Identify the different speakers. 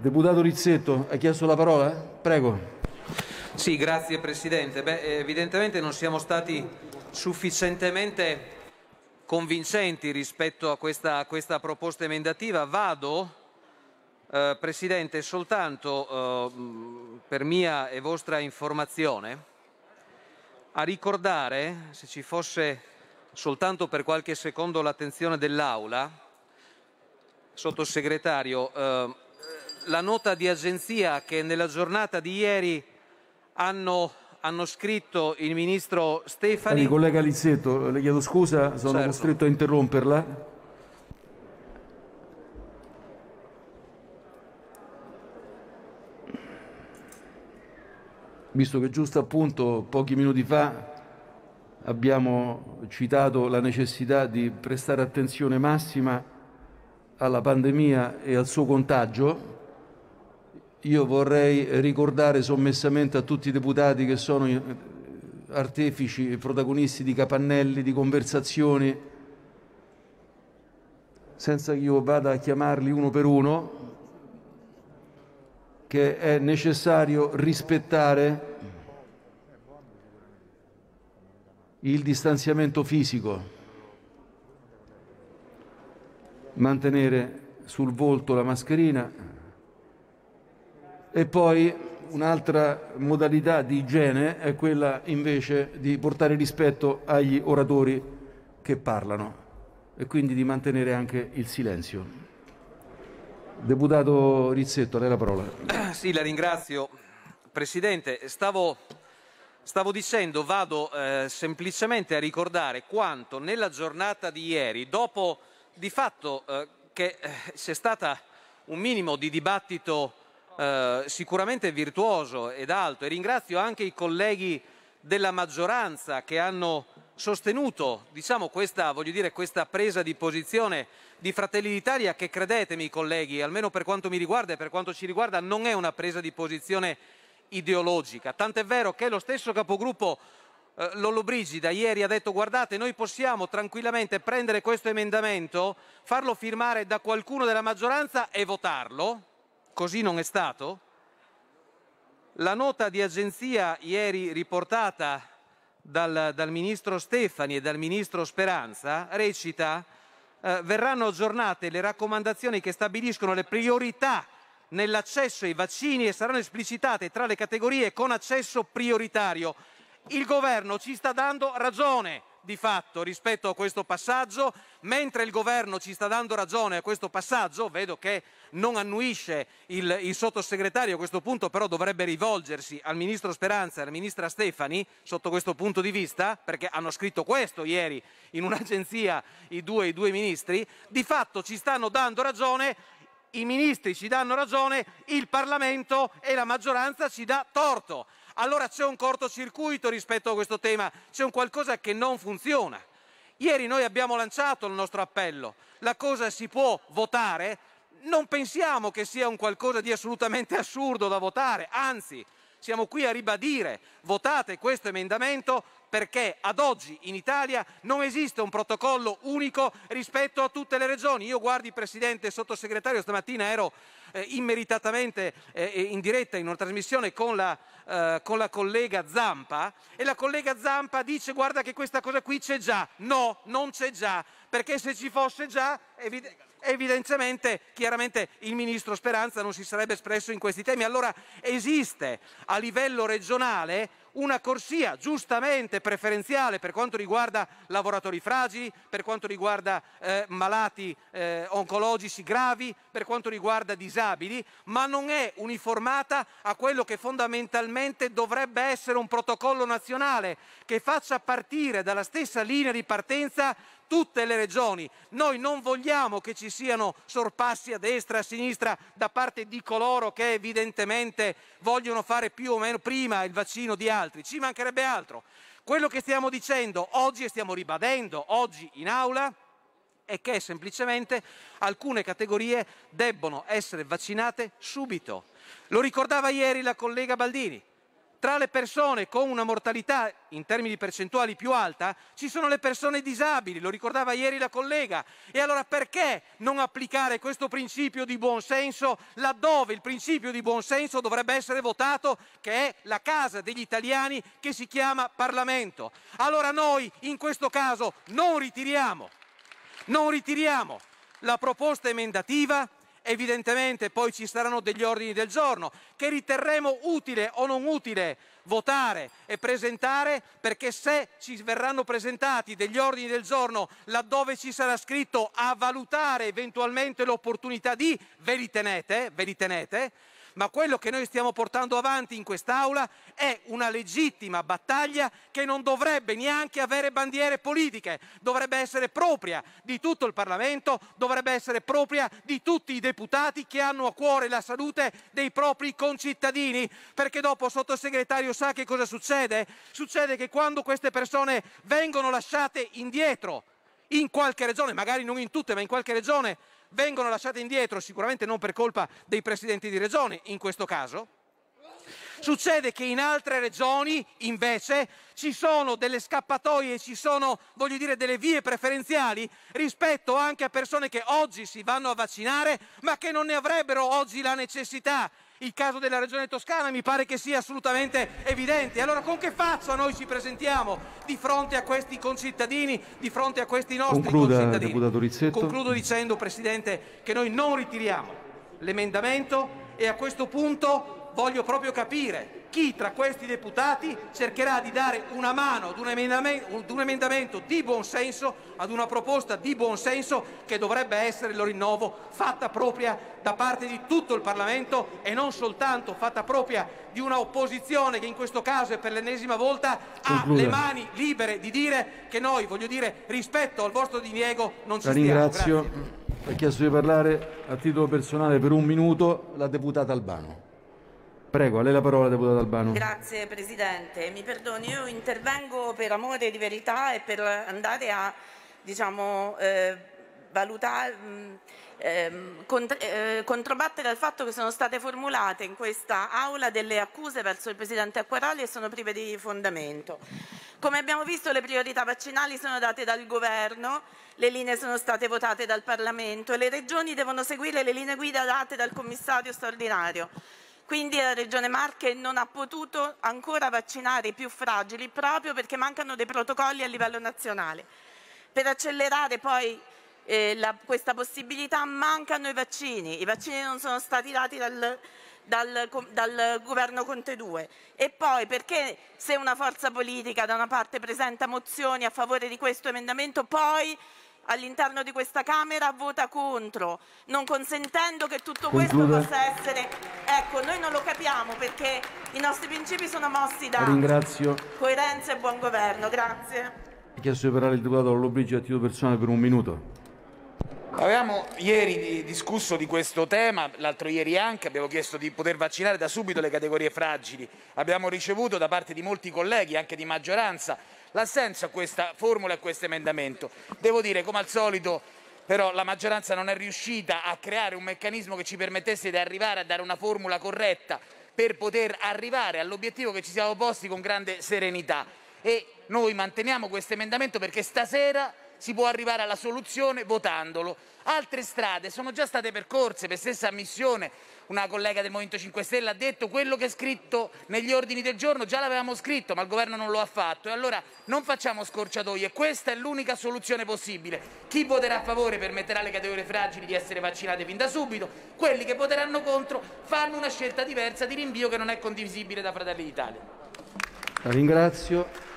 Speaker 1: Deputato Rizzetto, ha chiesto la parola? Prego.
Speaker 2: Sì, grazie Presidente. Beh, evidentemente non siamo stati sufficientemente convincenti rispetto a questa, a questa proposta emendativa. Vado, eh, Presidente, soltanto eh, per mia e vostra informazione a ricordare, se ci fosse soltanto per qualche secondo l'attenzione dell'Aula, Sottosegretario, eh, la nota di agenzia che nella giornata di ieri hanno, hanno scritto il ministro Stefani. Il collega
Speaker 1: Lizzetto, le chiedo scusa, sono certo. costretto a interromperla. Visto che giusto appunto pochi minuti fa abbiamo citato la necessità di prestare attenzione massima alla pandemia e al suo contagio, io vorrei ricordare sommessamente a tutti i deputati che sono eh, artefici e protagonisti di capannelli, di conversazioni, senza che io vada a chiamarli uno per uno, che è necessario rispettare il distanziamento fisico, mantenere sul volto la mascherina, e poi un'altra modalità di igiene è quella invece di portare rispetto agli oratori che parlano e quindi di mantenere anche il silenzio. Deputato Rizzetto, a lei la parola.
Speaker 2: Sì, la ringrazio. Presidente, stavo, stavo dicendo, vado eh, semplicemente a ricordare quanto nella giornata di ieri, dopo di fatto eh, che eh, c'è stato un minimo di dibattito eh, sicuramente virtuoso ed alto e ringrazio anche i colleghi della maggioranza che hanno sostenuto diciamo, questa, dire, questa, presa di posizione di Fratelli d'Italia che credetemi colleghi, almeno per quanto mi riguarda e per quanto ci riguarda, non è una presa di posizione ideologica. Tant'è vero che lo stesso capogruppo eh, Lollobrigida ieri ha detto guardate noi possiamo tranquillamente prendere questo emendamento, farlo firmare da qualcuno della maggioranza e votarlo Così non è stato? La nota di agenzia ieri riportata dal, dal ministro Stefani e dal ministro Speranza recita eh, verranno aggiornate le raccomandazioni che stabiliscono le priorità nell'accesso ai vaccini e saranno esplicitate tra le categorie con accesso prioritario. Il governo ci sta dando ragione di fatto rispetto a questo passaggio, mentre il governo ci sta dando ragione a questo passaggio, vedo che non annuisce il, il sottosegretario, a questo punto però dovrebbe rivolgersi al ministro Speranza e alla ministra Stefani sotto questo punto di vista, perché hanno scritto questo ieri in un'agenzia i due, i due ministri, di fatto ci stanno dando ragione i ministri ci danno ragione, il Parlamento e la maggioranza ci dà torto allora c'è un cortocircuito rispetto a questo tema, c'è un qualcosa che non funziona. Ieri noi abbiamo lanciato il nostro appello, la cosa si può votare, non pensiamo che sia un qualcosa di assolutamente assurdo da votare, anzi siamo qui a ribadire, votate questo emendamento perché ad oggi in Italia non esiste un protocollo unico rispetto a tutte le regioni. Io guardi Presidente e Sottosegretario, stamattina ero eh, immeritatamente eh, eh, in diretta in una trasmissione con la, eh, con la collega Zampa e la collega Zampa dice guarda che questa cosa qui c'è già. No, non c'è già, perché se ci fosse già... Evidente evidentemente, chiaramente il ministro Speranza non si sarebbe espresso in questi temi. Allora esiste a livello regionale una corsia giustamente preferenziale per quanto riguarda lavoratori fragili, per quanto riguarda eh, malati eh, oncologici gravi, per quanto riguarda disabili, ma non è uniformata a quello che fondamentalmente dovrebbe essere un protocollo nazionale che faccia partire dalla stessa linea di partenza tutte le regioni. Noi non vogliamo che ci siano sorpassi a destra e a sinistra da parte di coloro che evidentemente vogliono fare più o meno prima il vaccino di altri. Ci mancherebbe altro. Quello che stiamo dicendo oggi e stiamo ribadendo oggi in aula è che semplicemente alcune categorie debbono essere vaccinate subito. Lo ricordava ieri la collega Baldini. Tra le persone con una mortalità in termini percentuali più alta ci sono le persone disabili, lo ricordava ieri la collega. E allora perché non applicare questo principio di buonsenso laddove il principio di buonsenso dovrebbe essere votato, che è la casa degli italiani che si chiama Parlamento? Allora noi in questo caso non ritiriamo, non ritiriamo la proposta emendativa Evidentemente poi ci saranno degli ordini del giorno che riterremo utile o non utile votare e presentare perché se ci verranno presentati degli ordini del giorno laddove ci sarà scritto a valutare eventualmente l'opportunità di, ve li tenete, ve li tenete ma quello che noi stiamo portando avanti in quest'Aula è una legittima battaglia che non dovrebbe neanche avere bandiere politiche, dovrebbe essere propria di tutto il Parlamento, dovrebbe essere propria di tutti i deputati che hanno a cuore la salute dei propri concittadini, perché dopo sottosegretario sa che cosa succede? Succede che quando queste persone vengono lasciate indietro in qualche regione, magari non in tutte, ma in qualche regione vengono lasciate indietro, sicuramente non per colpa dei presidenti di regione in questo caso. Succede che in altre regioni invece ci sono delle scappatoie, ci sono voglio dire, delle vie preferenziali rispetto anche a persone che oggi si vanno a vaccinare ma che non ne avrebbero oggi la necessità il caso della regione toscana mi pare che sia assolutamente evidente. Allora con che faccia noi ci presentiamo di fronte a questi concittadini, di fronte a questi nostri Concluda, eh,
Speaker 1: concittadini? Concludo
Speaker 2: dicendo, Presidente, che noi non ritiriamo l'emendamento e a questo punto voglio proprio capire chi tra questi deputati cercherà di dare una mano ad un emendamento, un emendamento di buonsenso, ad una proposta di buonsenso che dovrebbe essere, lo rinnovo, fatta propria da parte di tutto il Parlamento e non soltanto fatta propria di una opposizione che in questo caso e per l'ennesima volta Conclude. ha le mani libere di dire che noi, voglio dire, rispetto al vostro diniego
Speaker 3: non ci La stiamo. Ringrazio.
Speaker 1: Grazie. Ha chiesto di parlare a titolo personale per un minuto la deputata Albano. Prego, a lei la parola, deputato Albano.
Speaker 3: Grazie Presidente, mi perdoni, io intervengo per amore di verità e per andare a diciamo, eh, valutare, mm, eh, cont- eh, controbattere al fatto che sono state formulate in questa Aula delle accuse verso il Presidente Acquarali e sono prive di fondamento. Come abbiamo visto le priorità vaccinali sono date dal Governo, le linee sono state votate dal Parlamento e le Regioni devono seguire le linee guida date dal Commissario straordinario. Quindi la Regione Marche non ha potuto ancora vaccinare i più fragili proprio perché mancano dei protocolli a livello nazionale. Per accelerare poi eh, la, questa possibilità mancano i vaccini, i vaccini non sono stati dati dal, dal, dal, governo Conte 2 e poi perché se una forza politica da una parte presenta mozioni a favore di questo emendamento poi all'interno di questa Camera vota contro, non consentendo che tutto Conclude. questo possa essere Ecco, noi non lo capiamo perché i nostri principi sono mossi da Ringrazio. coerenza e buon governo. Grazie.
Speaker 1: Ha chiesto di parlare il deputato Lobbrigi a titolo personale per un minuto.
Speaker 3: Avevamo
Speaker 2: ieri discusso di questo tema, l'altro ieri anche, abbiamo chiesto di poter vaccinare da subito le categorie fragili. Abbiamo ricevuto da parte di molti colleghi, anche di maggioranza, l'assenso a questa formula e a questo emendamento. Devo dire, come al solito, però la maggioranza non è riuscita a creare un meccanismo che ci permettesse di arrivare a dare una formula corretta per poter arrivare all'obiettivo che ci siamo posti con grande serenità. E noi manteniamo questo emendamento perché stasera si può arrivare alla soluzione votandolo. Altre strade sono già state percorse per stessa ammissione una collega del Movimento 5 Stelle ha detto quello che è scritto negli ordini del giorno già l'avevamo scritto ma il governo non lo ha fatto e allora non facciamo scorciatoie, questa è l'unica soluzione possibile. Chi voterà a favore permetterà alle categorie fragili di essere vaccinate fin da subito, quelli che voteranno contro fanno una scelta diversa di rinvio che non è condivisibile da Fratelli d'Italia.
Speaker 1: La ringrazio.